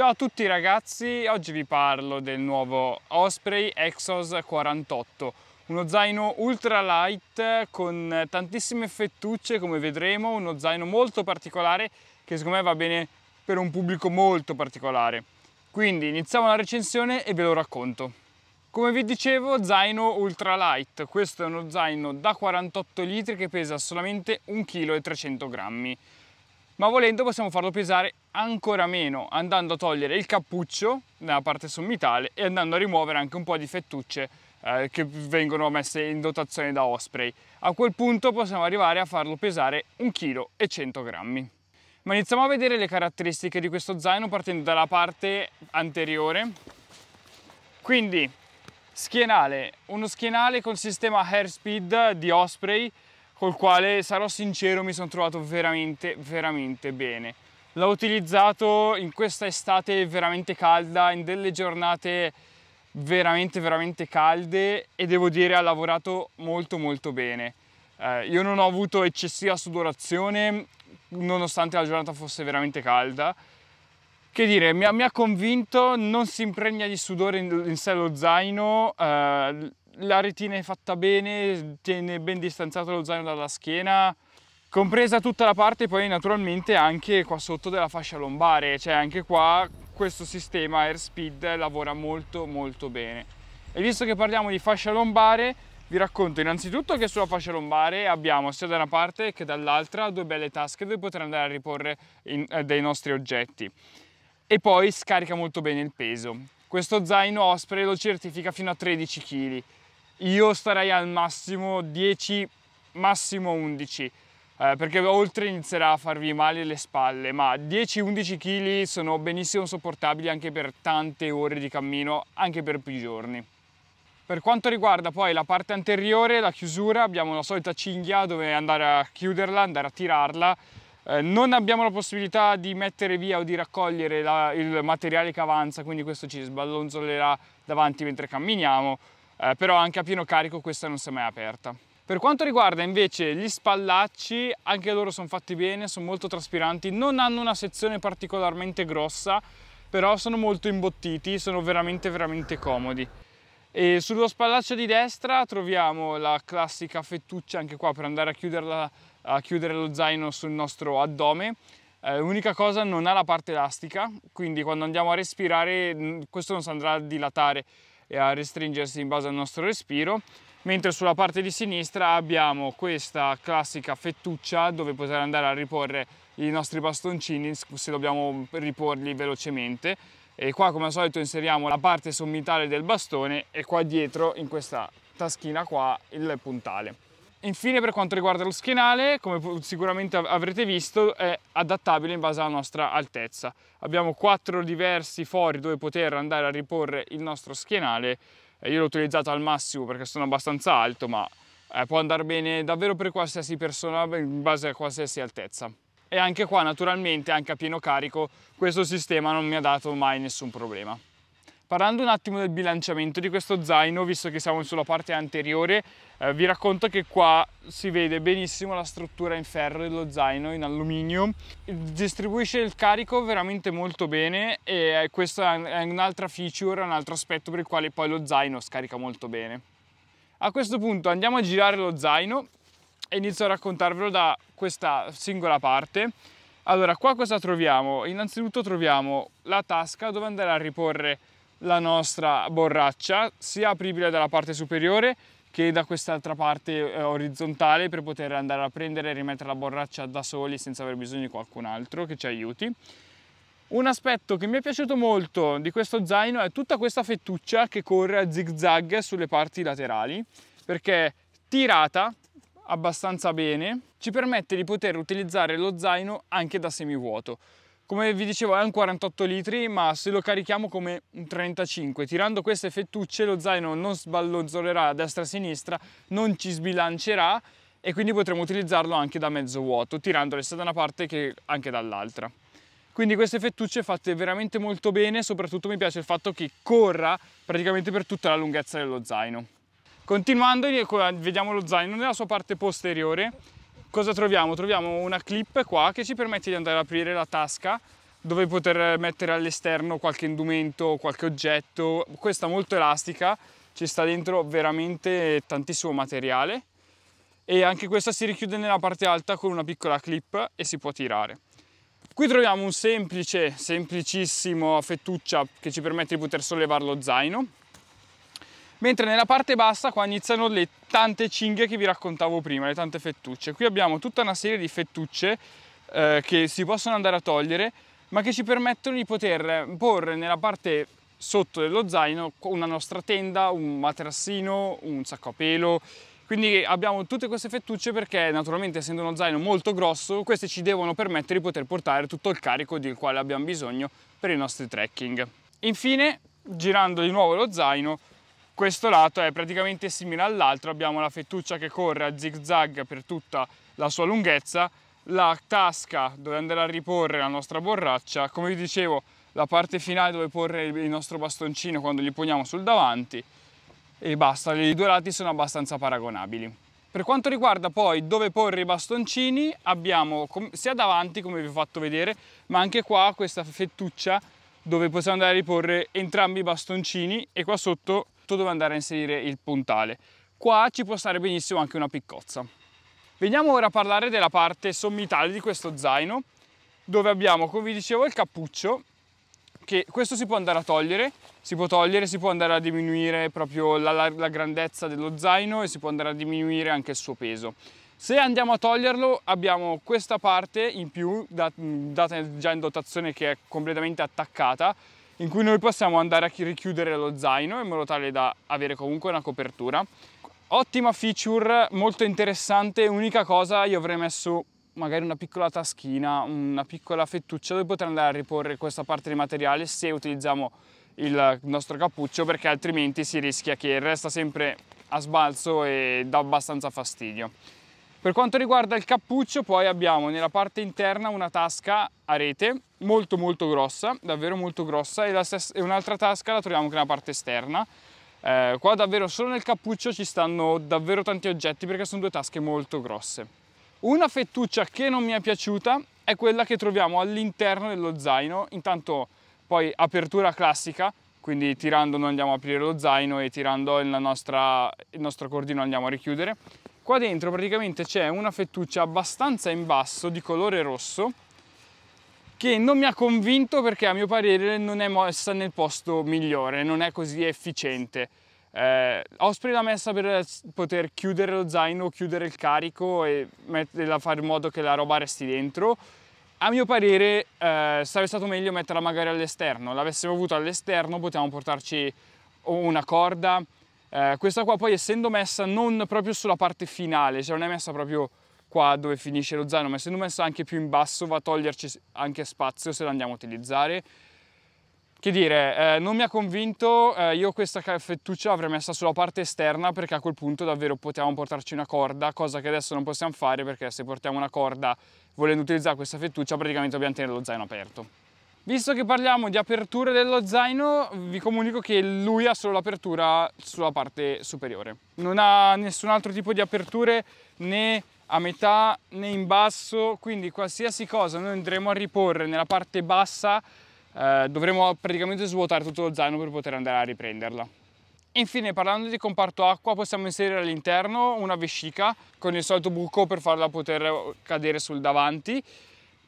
Ciao a tutti ragazzi, oggi vi parlo del nuovo Osprey Exos 48 uno zaino ultra light con tantissime fettucce come vedremo, uno zaino molto particolare che secondo me va bene per un pubblico molto particolare quindi iniziamo la recensione e ve lo racconto come vi dicevo zaino ultra light, questo è uno zaino da 48 litri che pesa solamente 1,3 kg ma volendo possiamo farlo pesare ancora meno andando a togliere il cappuccio nella parte sommitale e andando a rimuovere anche un po' di fettucce eh, che vengono messe in dotazione da Osprey. A quel punto possiamo arrivare a farlo pesare 1,1 kg. Ma iniziamo a vedere le caratteristiche di questo zaino partendo dalla parte anteriore. Quindi schienale, uno schienale col sistema Airspeed di Osprey col quale sarò sincero mi sono trovato veramente veramente bene. L'ho utilizzato in questa estate veramente calda, in delle giornate veramente veramente calde e devo dire ha lavorato molto molto bene. Eh, io non ho avuto eccessiva sudorazione nonostante la giornata fosse veramente calda. Che dire, mi ha, mi ha convinto, non si impregna di sudore in, in sé lo zaino, eh, la retina è fatta bene, tiene ben distanziato lo zaino dalla schiena, compresa tutta la parte poi naturalmente anche qua sotto della fascia lombare, cioè anche qua questo sistema Airspeed lavora molto molto bene. E visto che parliamo di fascia lombare, vi racconto innanzitutto che sulla fascia lombare abbiamo sia da una parte che dall'altra due belle tasche dove poter andare a riporre in, eh, dei nostri oggetti. E poi scarica molto bene il peso. Questo zaino Osprey lo certifica fino a 13 kg io starei al massimo 10, massimo 11 eh, perché oltre inizierà a farvi male le spalle, ma 10-11 kg sono benissimo sopportabili anche per tante ore di cammino, anche per più giorni. Per quanto riguarda poi la parte anteriore, la chiusura, abbiamo la solita cinghia dove andare a chiuderla, andare a tirarla. Eh, non abbiamo la possibilità di mettere via o di raccogliere la, il materiale che avanza, quindi questo ci sballonzolerà davanti mentre camminiamo eh, però anche a pieno carico questa non si è mai aperta. Per quanto riguarda invece gli spallacci, anche loro sono fatti bene, sono molto traspiranti, non hanno una sezione particolarmente grossa, però sono molto imbottiti, sono veramente veramente comodi. E sullo spallaccio di destra troviamo la classica fettuccia anche qua per andare a, a chiudere lo zaino sul nostro addome. Eh, cosa non ha la parte elastica, quindi quando andiamo a respirare questo non si andrà a dilatare, e a restringersi in base al nostro respiro mentre sulla parte di sinistra abbiamo questa classica fettuccia dove poter andare a riporre i nostri bastoncini se dobbiamo riporli velocemente e qua come al solito inseriamo la parte sommitale del bastone e qua dietro in questa taschina qua il puntale Infine per quanto riguarda lo schienale, come sicuramente avrete visto, è adattabile in base alla nostra altezza. Abbiamo quattro diversi fori dove poter andare a riporre il nostro schienale. Eh, io l'ho utilizzato al massimo perché sono abbastanza alto, ma eh, può andare bene davvero per qualsiasi persona in base a qualsiasi altezza. E anche qua naturalmente, anche a pieno carico, questo sistema non mi ha dato mai nessun problema. Parlando un attimo del bilanciamento di questo zaino, visto che siamo sulla parte anteriore, eh, vi racconto che qua si vede benissimo la struttura in ferro dello zaino, in alluminio. Distribuisce il carico veramente molto bene e questa è un'altra feature, un altro aspetto per il quale poi lo zaino scarica molto bene. A questo punto andiamo a girare lo zaino e inizio a raccontarvelo da questa singola parte. allora qua cosa troviamo? Innanzitutto troviamo la tasca dove andare a riporre la nostra borraccia sia apribile dalla parte superiore che da quest'altra parte eh, orizzontale per poter andare a prendere e rimettere la borraccia da soli senza aver bisogno di qualcun altro che ci aiuti. Un aspetto che mi è piaciuto molto di questo zaino è tutta questa fettuccia che corre a zigzag sulle parti laterali perché tirata abbastanza bene ci permette di poter utilizzare lo zaino anche da semivuoto. Come vi dicevo è un 48 litri ma se lo carichiamo come un 35, tirando queste fettucce lo zaino non sballonzolerà a destra e a sinistra, non ci sbilancerà e quindi potremo utilizzarlo anche da mezzo vuoto, tirandole sia da una parte che anche dall'altra. Quindi queste fettucce fatte veramente molto bene, soprattutto mi piace il fatto che corra praticamente per tutta la lunghezza dello zaino. Continuando ecco, vediamo lo zaino nella sua parte posteriore cosa troviamo? Troviamo una clip qua che ci permette di andare ad aprire la tasca dove poter mettere all'esterno qualche indumento, qualche oggetto. Questa è molto elastica, ci sta dentro veramente tantissimo materiale e anche questa si richiude nella parte alta con una piccola clip e si può tirare. Qui troviamo un semplice, semplicissimo fettuccia che ci permette di poter sollevare lo zaino mentre nella parte bassa qua iniziano le tante cinghie che vi raccontavo prima, le tante fettucce. Qui abbiamo tutta una serie di fettucce eh, che si possono andare a togliere, ma che ci permettono di poter porre nella parte sotto dello zaino una nostra tenda, un materassino, un sacco a pelo. Quindi abbiamo tutte queste fettucce perché naturalmente essendo uno zaino molto grosso, queste ci devono permettere di poter portare tutto il carico del quale abbiamo bisogno per i nostri trekking. Infine, girando di nuovo lo zaino, questo lato è praticamente simile all'altro, abbiamo la fettuccia che corre a zig zag per tutta la sua lunghezza, la tasca dove andare a riporre la nostra borraccia, come vi dicevo la parte finale dove porre il nostro bastoncino quando gli poniamo sul davanti e basta, i due lati sono abbastanza paragonabili. Per quanto riguarda poi dove porre i bastoncini abbiamo sia davanti come vi ho fatto vedere ma anche qua questa fettuccia dove possiamo andare a riporre entrambi i bastoncini e qua sotto tutto dove andare a inserire il puntale. Qua ci può stare benissimo anche una piccozza. Veniamo ora a parlare della parte sommitale di questo zaino, dove abbiamo, come vi dicevo, il cappuccio, che questo si può andare a togliere, si può togliere, si può andare a diminuire proprio la, la, la grandezza dello zaino e si può andare a diminuire anche il suo peso. Se andiamo a toglierlo abbiamo questa parte in più, data già in dotazione che è completamente attaccata, in cui noi possiamo andare a richiudere lo zaino in modo tale da avere comunque una copertura. Ottima feature, molto interessante, unica cosa io avrei messo magari una piccola taschina, una piccola fettuccia dove poter andare a riporre questa parte di materiale se utilizziamo il nostro cappuccio perché altrimenti si rischia che resta sempre a sbalzo e dà abbastanza fastidio. Per quanto riguarda il cappuccio poi abbiamo nella parte interna una tasca a rete molto molto grossa, davvero molto grossa e, e un'altra tasca la troviamo anche nella parte esterna. Eh, qua davvero solo nel cappuccio ci stanno davvero tanti oggetti perché sono due tasche molto grosse. Una fettuccia che non mi è piaciuta è quella che troviamo all'interno dello zaino, intanto poi apertura classica, quindi tirando noi andiamo a aprire lo zaino e tirando il, nostra, il nostro cordino andiamo a richiudere Qua dentro praticamente c'è una fettuccia abbastanza in basso di colore rosso che non mi ha convinto perché a mio parere non è mossa nel posto migliore, non è così efficiente. Eh, Osprey l'ha messa per poter chiudere lo zaino, chiudere il carico e metterla, fare in modo che la roba resti dentro. A mio parere eh, sarebbe stato meglio metterla magari all'esterno, l'avessimo avuto all'esterno potevamo portarci una corda, eh, questa qua poi essendo messa non proprio sulla parte finale, cioè non è messa proprio qua dove finisce lo zaino, ma essendo messa anche più in basso va a toglierci anche spazio se la andiamo a utilizzare. Che dire, eh, non mi ha convinto, eh, io questa fettuccia l'avrei messa sulla parte esterna perché a quel punto davvero potevamo portarci una corda, cosa che adesso non possiamo fare perché se portiamo una corda volendo utilizzare questa fettuccia praticamente dobbiamo tenere lo zaino aperto. Visto che parliamo di aperture dello zaino, vi comunico che lui ha solo l'apertura sulla parte superiore. Non ha nessun altro tipo di aperture né a metà né in basso, quindi qualsiasi cosa noi andremo a riporre nella parte bassa eh, dovremo praticamente svuotare tutto lo zaino per poter andare a riprenderla. Infine parlando di comparto acqua possiamo inserire all'interno una vescica con il solito buco per farla poter cadere sul davanti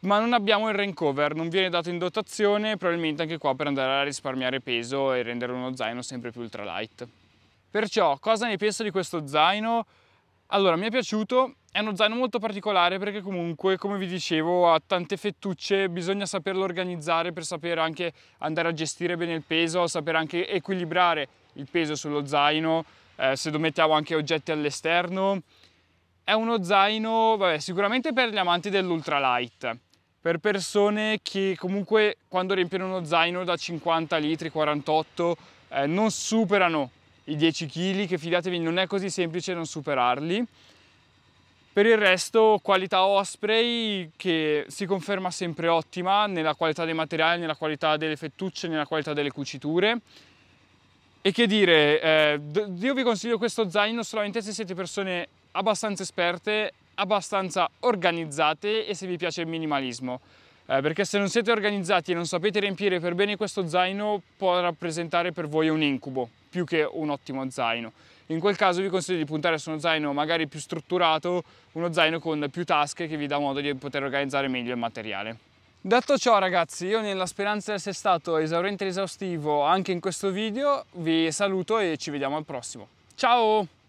ma non abbiamo il rain cover, non viene dato in dotazione, probabilmente anche qua per andare a risparmiare peso e rendere uno zaino sempre più ultralight. Perciò, cosa ne penso di questo zaino? Allora, mi è piaciuto, è uno zaino molto particolare perché comunque, come vi dicevo, ha tante fettucce, bisogna saperlo organizzare per sapere anche andare a gestire bene il peso, sapere anche equilibrare il peso sullo zaino, eh, se lo mettiamo anche oggetti all'esterno. È uno zaino, vabbè, sicuramente per gli amanti dell'ultralight, per persone che comunque quando riempiono uno zaino da 50 litri, 48, eh, non superano i 10 kg, che fidatevi non è così semplice non superarli. Per il resto qualità Osprey che si conferma sempre ottima nella qualità dei materiali, nella qualità delle fettucce, nella qualità delle cuciture. E che dire, eh, io vi consiglio questo zaino solamente se siete persone abbastanza esperte abbastanza organizzate e se vi piace il minimalismo. Eh, perché se non siete organizzati e non sapete riempire per bene questo zaino può rappresentare per voi un incubo più che un ottimo zaino. In quel caso vi consiglio di puntare su uno zaino magari più strutturato, uno zaino con più tasche che vi dà modo di poter organizzare meglio il materiale. Detto ciò ragazzi, io nella speranza di essere stato esauriente ed esaustivo anche in questo video, vi saluto e ci vediamo al prossimo. Ciao!